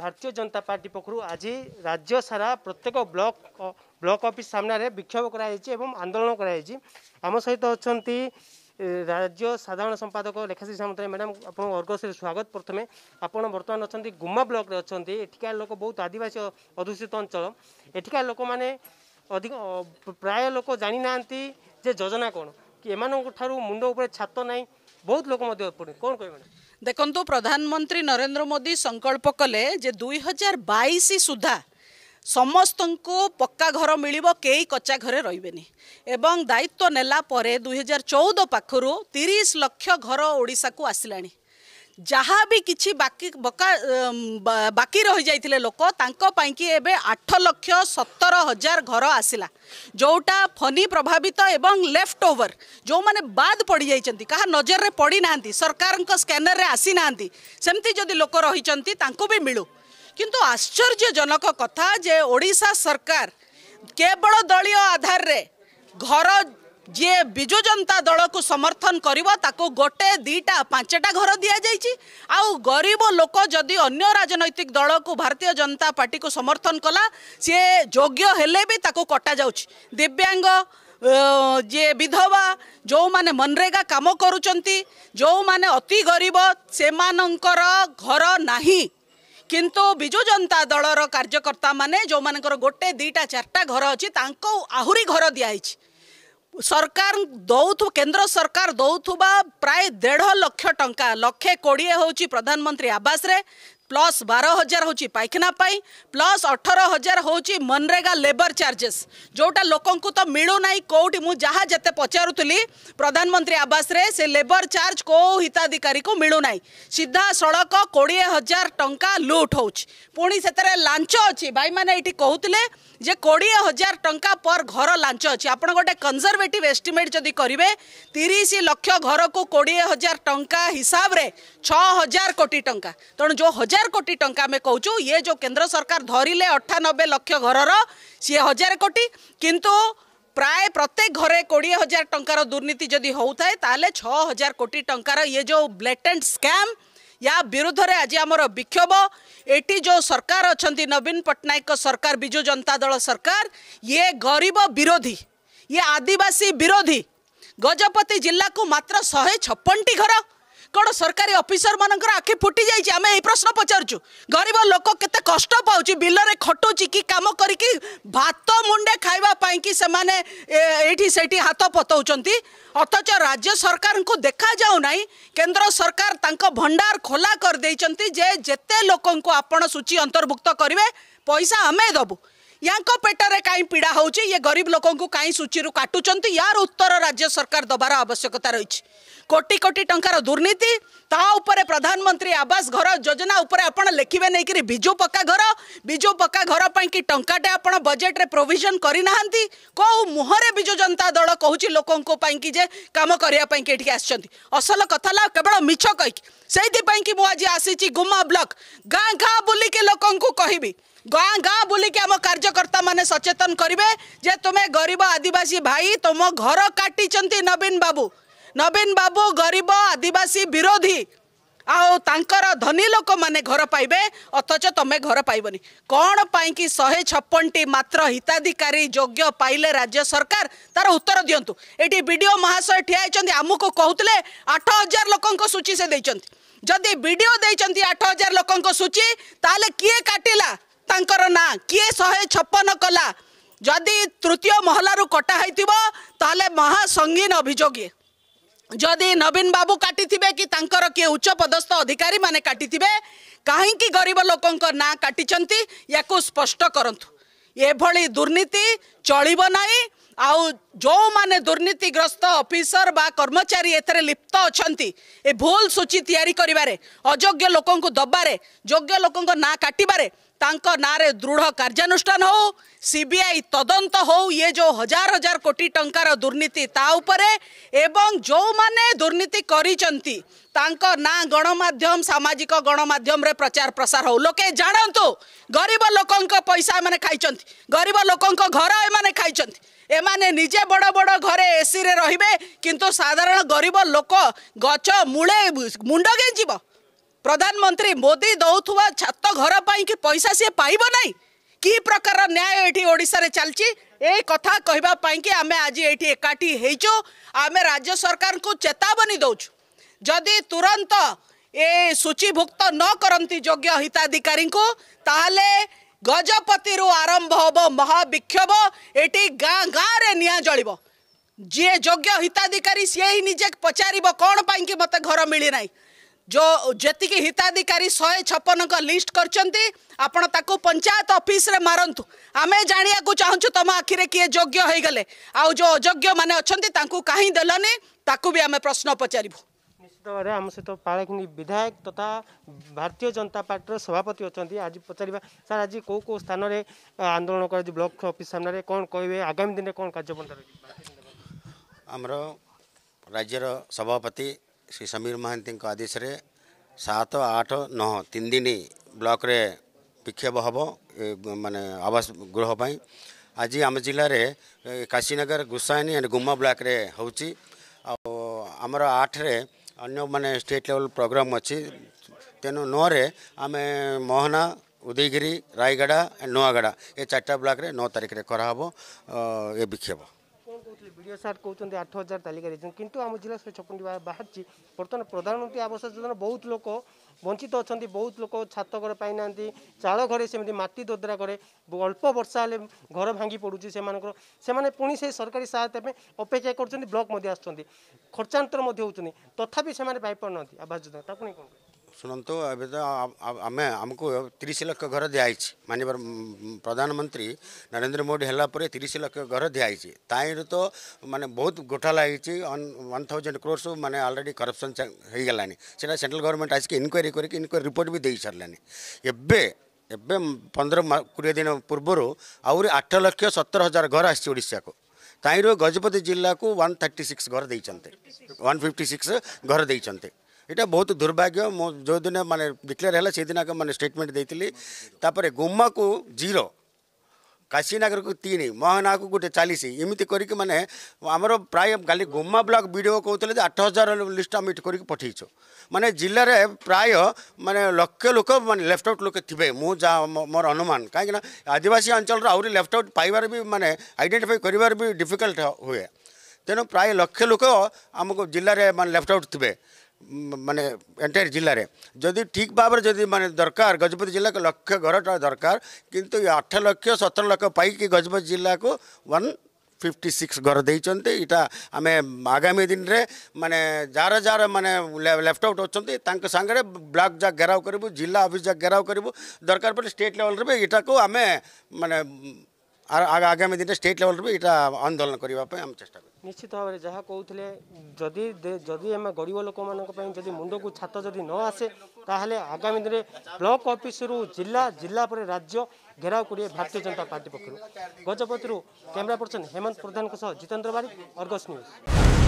ଭାରତୀୟ ଜନତା ପାର୍ଟି ପକ୍ଷରୁ ଆଜି ରାଜ୍ୟ ସାରା ପ୍ରତ୍ୟେକ ବ୍ଲକ ବ୍ଲକ ଅଫିସ୍ ସାମ୍ନାରେ ବିକ୍ଷୋଭ କରାଯାଇଛି ଏବଂ ଆନ୍ଦୋଳନ କରାଯାଇଛି ଆମ ସହିତ ଅଛନ୍ତି ରାଜ୍ୟ ସାଧାରଣ ସମ୍ପାଦକ ଲେଖାଶ୍ରୀ ସାମନ୍ତରାୟ ମ୍ୟାଡ଼ାମ୍ ଆପଣଙ୍କ ଅର୍ଗଶ୍ରୀ ସ୍ୱାଗତ ପ୍ରଥମେ ଆପଣ ବର୍ତ୍ତମାନ ଅଛନ୍ତି ଗୁମ୍ମା ବ୍ଲକରେ ଅଛନ୍ତି ଏଠିକାର ଲୋକ ବହୁତ ଆଦିବାସୀ ଅଧ୍ୟୁଷିତ ଅଞ୍ଚଳ ଏଠିକାର ଲୋକମାନେ ଅଧିକ ପ୍ରାୟ ଲୋକ ଜାଣିନାହାନ୍ତି ଯେ ଯୋଜନା କ'ଣ କି ଏମାନଙ୍କ ଠାରୁ ମୁଣ୍ଡ ଉପରେ ଛାତ ନାହିଁ ବହୁତ ଲୋକ ମଧ୍ୟ କ'ଣ କହିବେ ମ୍ୟାଡ଼ାମ୍ ଦେଖନ୍ତୁ ପ୍ରଧାନମନ୍ତ୍ରୀ ନରେନ୍ଦ୍ର ମୋଦି ସଂକଳ୍ପ କଲେ ଯେ ଦୁଇ ହଜାର ବାଇଶ ସୁଦ୍ଧା ସମସ୍ତଙ୍କୁ ପକ୍କା ଘର ମିଳିବ କେହି କଚ୍ଚା ଘରେ ରହିବେନି ଏବଂ ଦାୟିତ୍ୱ ନେଲା ପରେ ଦୁଇହଜାର ଚଉଦ ପାଖରୁ ତିରିଶ ଲକ୍ଷ ଘର ଓଡ଼ିଶାକୁ ଆସିଲାଣି जहाँ भी कि बाकी बका बाकी रही जाते लोक आठ लक्ष सतर हजार घर आसला जोटा फनी प्रभावित एवं लेफ्ट ओवर जो मैंने बाद पड़ जाती क्या नजर में पड़ी ना सरकार स्कानर आसी ना सेमती जदि लोक रही भी मिलू किंतु आश्चर्यजनक कथा जे ओडिशा सरकार केवल दलियों आधार रे घर ଯିଏ ବିଜୁ ଜନତା ଦଳକୁ ସମର୍ଥନ କରିବ ତାକୁ ଗୋଟେ ଦୁଇଟା ପାଞ୍ଚଟା ଘର ଦିଆଯାଇଛି ଆଉ ଗରିବ ଲୋକ ଯଦି ଅନ୍ୟ ରାଜନୈତିକ ଦଳକୁ ଭାରତୀୟ ଜନତା ପାର୍ଟିକୁ ସମର୍ଥନ କଲା ସିଏ ଯୋଗ୍ୟ ହେଲେ ବି ତାକୁ କଟାଯାଉଛି ଦିବ୍ୟାଙ୍ଗ ଯିଏ ବିଧବା ଯେଉଁମାନେ ମନରେଗା କାମ କରୁଛନ୍ତି ଯେଉଁମାନେ ଅତି ଗରିବ ସେମାନଙ୍କର ଘର ନାହିଁ କିନ୍ତୁ ବିଜୁ ଜନତା ଦଳର କାର୍ଯ୍ୟକର୍ତ୍ତାମାନେ ଯେଉଁମାନଙ୍କର ଗୋଟେ ଦୁଇଟା ଚାରିଟା ଘର ଅଛି ତାଙ୍କୁ ଆହୁରି ଘର ଦିଆହେଇଛି সরকার দৌথ কেন্দ্র সরকার দৌথবা প্রায় দেড় লক্ষ টঙ্কা লক্ষে কোড়িয়ে হচ্ছে প্রধানমন্ত্রী আবাসরে प्लस बार हजार हूँ पायखाना प्लस अठर हजार हूँ मनरेगा लेबर चार्जेस जोटा लोक तो मिलूना कौटी मुझे जिते पचारूली प्रधानमंत्री आवास में से लेबर चार्ज कौ हिताधिकारी को मिलूना सीधा सड़क कोड़े हजार टाँचा लुट हो पुणी से लाच अच्छी भाई मैंने ये कहते जे कोड़े हजार टाँचा पर घर लाच अच्छी आप गोटे कंजरभेटिव एस्टिमेट जदि करेंगे तीस लक्ष घर को कोड़े हजार टाँचा हिसाब से छ हजार कोटी टाँग तेणु जो हजार हजार कोटी टाँह आम कौच ये जो केंद्र सरकार धरले अठानबे लक्ष घर सी हजार कोटी किंतु प्राय प्रत्येक घरे कोड़े हजार टकर दुर्नीति जदि हो हजार कोटी टकर जो ब्लेटेंट स्कैम या विरुद्ध में आज आम विक्षोभ एटी जो सरकार अच्छा नवीन पट्टनायक सरकार विजु जनता दल सरकार ये गरीब विरोधी ये आदिवासी विरोधी गजपति जिला को मात्र शहे छप्पन घर କ'ଣ ସରକାରୀ ଅଫିସରମାନଙ୍କର ଆଖି ଫୁଟି ଯାଇଛି ଆମେ ଏଇ ପ୍ରଶ୍ନ ପଚାରୁଛୁ ଗରିବ ଲୋକ କେତେ କଷ୍ଟ ପାଉଛି ବିଲରେ ଖଟୁଛି କି କାମ କରିକି ଭାତ ମୁଣ୍ଡେ ଖାଇବା ପାଇଁକି ସେମାନେ ଏଇଠି ସେଇଠି ହାତ ପତାଉଛନ୍ତି ଅଥଚ ରାଜ୍ୟ ସରକାରଙ୍କୁ ଦେଖାଯାଉନାହିଁ କେନ୍ଦ୍ର ସରକାର ତାଙ୍କ ଭଣ୍ଡାର ଖୋଲା କରିଦେଇଛନ୍ତି ଯେ ଯେତେ ଲୋକଙ୍କୁ ଆପଣ ସୂଚୀ ଅନ୍ତର୍ଭୁକ୍ତ କରିବେ ପଇସା ଆମେ ଦେବୁ ୟାଙ୍କ ପେଟରେ କାହିଁ ପୀଡ଼ା ହେଉଛି ଇଏ ଗରିବ ଲୋକଙ୍କୁ କାହିଁ ସୂଚୀରୁ କାଟୁଛନ୍ତି ୟାର ଉତ୍ତର ରାଜ୍ୟ ସରକାର ଦେବାର ଆବଶ୍ୟକତା ରହିଛି କୋଟି କୋଟି ଟଙ୍କାର ଦୁର୍ନୀତି ତା ଉପରେ ପ୍ରଧାନମନ୍ତ୍ରୀ ଆବାସ ଘର ଯୋଜନା ଉପରେ ଆପଣ ଲେଖିବେ ନେଇକରି ବିଜୁ ପକ୍କା ଘର ବିଜୁ ପକ୍କା ଘର ପାଇଁ କି ଟଙ୍କାଟେ ଆପଣ ବଜେଟରେ ପ୍ରୋଭିଜନ କରିନାହାନ୍ତି କେଉଁ ମୁହଁରେ ବିଜୁ ଜନତା ଦଳ କହୁଛି ଲୋକଙ୍କ ପାଇଁ କି ଯେ କାମ କରିବା ପାଇଁ କି ଏଠିକି ଆସିଛନ୍ତି ଅସଲ କଥା ହେଲା କେବଳ ମିଛ କହିକି ସେଇଥିପାଇଁ କି ମୁଁ ଆଜି ଆସିଛି ଗୁମା ବ୍ଲକ ଗାଁ ଗାଁ ବୁଲିକି ଲୋକଙ୍କୁ କହିବି ଗାଁ ଗାଁ ବୁଲିକି ଆମ କାର୍ଯ୍ୟକର୍ତ୍ତାମାନେ ସଚେତନ କରିବେ ଯେ ତୁମେ ଗରିବ ଆଦିବାସୀ ଭାଇ ତୁମ ଘର କାଟିଛନ୍ତି ନବୀନ ବାବୁ ନବୀନ ବାବୁ ଗରିବ ଆଦିବାସୀ ବିରୋଧୀ ଆଉ ତାଙ୍କର ଧନୀ ଲୋକମାନେ ଘର ପାଇବେ ଅଥଚ ତମେ ଘର ପାଇବନି କ'ଣ ପାଇଁକି ଶହେ ଛପନଟି ମାତ୍ର ହିତାଧିକାରୀ ଯୋଗ୍ୟ ପାଇଲେ ରାଜ୍ୟ ସରକାର ତାର ଉତ୍ତର ଦିଅନ୍ତୁ ଏଠି ବି ଡି ଓ ମହାଶୟ ଠିଆ ହେଇଛନ୍ତି ଆମକୁ କହୁଥିଲେ ଆଠ ହଜାର ଲୋକଙ୍କ ସୂଚୀ ସେ ଦେଇଛନ୍ତି ଯଦି ବି ଡି ଓ ଦେଇଛନ୍ତି ଆଠ ହଜାର ଲୋକଙ୍କ ସୂଚୀ ତାହେଲେ କିଏ କାଟିଲା ତାଙ୍କର ନାଁ କିଏ ଶହେ ଛପନ କଲା ଯଦି ତୃତୀୟ ମହଲାରୁ କଟା ହେଇଥିବ ତାହେଲେ ମହାସଙ୍ଗୀନ ଅଭିଯୋଗ ଇଏ ଯଦି ନବୀନ ବାବୁ କାଟିଥିବେ କି ତାଙ୍କର କିଏ ଉଚ୍ଚପଦସ୍ଥ ଅଧିକାରୀମାନେ କାଟିଥିବେ କାହିଁକି ଗରିବ ଲୋକଙ୍କ ନାଁ କାଟିଛନ୍ତି ୟାକୁ ସ୍ପଷ୍ଟ କରନ୍ତୁ ଏଭଳି ଦୁର୍ନୀତି ଚଳିବ ନାହିଁ ଆଉ ଯେଉଁମାନେ ଦୁର୍ନୀତିଗ୍ରସ୍ତ ଅଫିସର ବା କର୍ମଚାରୀ ଏଥିରେ ଲିପ୍ତ ଅଛନ୍ତି ଏ ଭୁଲ ସୂଚୀ ତିଆରି କରିବାରେ ଅଯୋଗ୍ୟ ଲୋକଙ୍କୁ ଦବାରେ ଯୋଗ୍ୟ ଲୋକଙ୍କ ନାଁ କାଟିବାରେ ତାଙ୍କ ନାଁରେ ଦୃଢ଼ କାର୍ଯ୍ୟାନୁଷ୍ଠାନ ହେଉ ସିବିଆଇ ତଦନ୍ତ ହେଉ ଇଏ ଯେଉଁ ହଜାର ହଜାର କୋଟି ଟଙ୍କାର ଦୁର୍ନୀତି ତା ଉପରେ ଏବଂ ଯେଉଁମାନେ ଦୁର୍ନୀତି କରିଛନ୍ତି ତାଙ୍କ ନାଁ ଗଣମାଧ୍ୟମ ସାମାଜିକ ଗଣମାଧ୍ୟମରେ ପ୍ରଚାର ପ୍ରସାର ହେଉ ଲୋକେ ଜାଣନ୍ତୁ ଗରିବ ଲୋକଙ୍କ ପଇସା ଏମାନେ ଖାଇଛନ୍ତି ଗରିବ ଲୋକଙ୍କ ଘର ଏମାନେ ଖାଇଛନ୍ତି ଏମାନେ ନିଜେ ବଡ଼ ବଡ଼ ଘରେ ଏସିରେ ରହିବେ କିନ୍ତୁ ସାଧାରଣ ଗରିବ ଲୋକ ଗଛ ମୂଳେ ମୁଣ୍ଡ ଗେଞ୍ଜିବ प्रधानमंत्री मोदी दौथुवा छात घर पर पैसा सी पाइब ना कि प्रकार न्याय ये ओडार चलती ए कथा कहवापी आम आज ये एकाठी होचु आम राज्य सरकार को चेतावनी दौचु जदि तुरंत ए सूचीभुक्त न करती योग्य हिताधिकारी को ताले गजपति आरंभ हम महाविक्षोभ ये गाँ गाँव में जल जी योग्य हिताधिकारी सी ही निजे पचार कौन पाई मत घर मिली ना जो जी हिताधिकारी शहे छपन का लिस्ट कर पंचायत अफिस मारत आम जाना चाहूँ तुम आखिरे किए योग्य हो गले आउ जो अजोग्य मैंने अच्छा कहीं देने भी आम प्रश्न पचार आम सहित तो पारखिंद विधायक तथा तो भारतीय जनता पार्टी सभापति अच्छा आज पचार सर आज कौ कौ स्थान आंदोलन कर ब्लक अफिस् सामने कौन कहे आगामी दिन में कौन कार्यपन्द आम राज्यर सभापति श्री समीर महांती आदेश सात आठ नौ तीन दिन ब्लक विक्षोभ हम मानने आवास गृहपाई आज आम जिले में काशीनगर गुसाइनी एंड गुम्मा ब्लक होमर होची आठ रे अन्य माने स्टेट लेवल प्रोग्राम अच्छी तेणु नौ रे आमे मोहना उदयगिरी रायगढ़ एंड नुआगढ़ ये चार्टा ब्लक नौ तारिख रे करा ये विक्षोभ କହୁଥିଲେ ବିଡ଼ିଓ ସାର୍ କହୁଛନ୍ତି ଆଠ ହଜାର ତାଲିକା ଦେଇଛନ୍ତି କିନ୍ତୁ ଆମ ଜିଲ୍ଲା ଶହେ ଛପନଟି ବାହାରିଛି ବର୍ତ୍ତମାନ ପ୍ରଧାନମନ୍ତ୍ରୀ ଆବାସ ଯୋଜନା ବହୁତ ଲୋକ ବଞ୍ଚିତ ଅଛନ୍ତି ବହୁତ ଲୋକ ଛାତ ଘର ପାଇନାହାନ୍ତି ଚାଳ ଘରେ ସେମିତି ମାଟି ଦୋଦରା ଘରେ ଅଳ୍ପ ବର୍ଷା ହେଲେ ଘର ଭାଙ୍ଗି ପଡ଼ୁଛି ସେମାନଙ୍କର ସେମାନେ ପୁଣି ସେଇ ସରକାରୀ ସହାୟତା ପାଇଁ ଅପେକ୍ଷା କରୁଛନ୍ତି ବ୍ଲକ୍ ମଧ୍ୟ ଆସୁଛନ୍ତି ଖର୍ଚ୍ଚାନ୍ତର ମଧ୍ୟ ହେଉଛନ୍ତି ତଥାପି ସେମାନେ ପାଇପାରୁନାହାନ୍ତି ଆବାସ ଯୋଜନା ତାକୁ ନେଇ କ'ଣ ଶୁଣନ୍ତୁ ଏବେ ତ ଆମେ ଆମକୁ ତିରିଶ ଲକ୍ଷ ଘର ଦିଆହେଇଛି ମାନ୍ୟବର ପ୍ରଧାନମନ୍ତ୍ରୀ ନରେନ୍ଦ୍ର ମୋଦି ହେଲା ପରେ ତିରିଶ ଲକ୍ଷ ଘର ଦିଆହେଇଛି ତାହିଁରୁ ତ ମାନେ ବହୁତ ଘୋଟାଲା ହେଇଛି ୱାନ୍ ଥାଉଜେଣ୍ଡ କ୍ରୋର୍ସ ମାନେ ଅଲରେଡ଼ି କରପସନ୍ ହେଇଗଲାଣି ସେଇଟା ସେଣ୍ଟ୍ରାଲ ଗଭର୍ଣ୍ଣମେଣ୍ଟ ଆସିକି ଇନକ୍ୱାରି କରିକି ଇନକ୍ୱାରି ରିପୋର୍ଟ ବି ଦେଇସାରିଲାଣି ଏବେ ଏବେ ପନ୍ଦର କୋଡ଼ିଏ ଦିନ ପୂର୍ବରୁ ଆହୁରି ଆଠ ଲକ୍ଷ ସତର ହଜାର ଘର ଆସିଛି ଓଡ଼ିଶାକୁ ତାହିଁରୁ ଗଜପତି ଜିଲ୍ଲାକୁ ୱାନ୍ ଥାର୍ଟି ସିକ୍ସ ଘର ଦେଇଛନ୍ତି ୱାନ୍ ଫିଫ୍ଟି ସିକ୍ସ ଘର ଦେଇଛନ୍ତି এটা বহুত দুর্ভাগ্য মো যেদিন মানে ডিক্লেয়ার হল সেদিন আগে মানে স্টেটমেন্ট দিয়েছিলি তাপরে গোমাকু জিরো काशीनगर को तीन महाना को गोटे चालीस एमती करके मैंने आमर प्राय खाली गोमा ब्लक विडियो कहते आठ हजार लिस्ट आम इट करके पठेच मानने जिले प्राय मानने लक्ष लोक मानने लेफ्ट आउट लोक थे मुझ मोर अनुमान कहीं आदिवासी अंचल आहरी लेफ्ट पाइबार भी मानने आइडेंटिफाई कर भी डिफिकल्ट हुए तेना प्राय लक्ष लोक आमको जिले में लेफ्ट आउट थे মানে এন্টায়ার জেলার যদি ঠিক ভাবে যদি মানে দরকার গজপতি জেলা লক্ষ ঘরটা দরকার কিন্তু আঠ লক্ষ সতের লক্ষ পাইকি গজপতি জেলা ওয়ান ফিফটি সিক্স ঘর দিয়েছেন এটা আমি আগামী দিনে মানে যার যার মানে লেফট আউট অনেক তাঙ্ক সাংরে ব্লক যা ঘেরাও করবু জেলা অফিস যা ঘেরাও করবু দরকার পড়ে স্টেট লেভেলরে এটা আমি মানে आगामी दिन स्टेट लेवल भी यहाँ आंदोलन करने चेस्ट निश्चित भाव में जहाँ कहते जदि आम गरीब लोक जदि मुंड को छात जदि न आसे ताहले आगामी दिन में ब्लक अफिस जिला जिला राज्य घेराव करेंगे भारतीय जनता पार्टी पक्षर Gajapati camera person Hemant Pradhan Jitendra Barik Argus news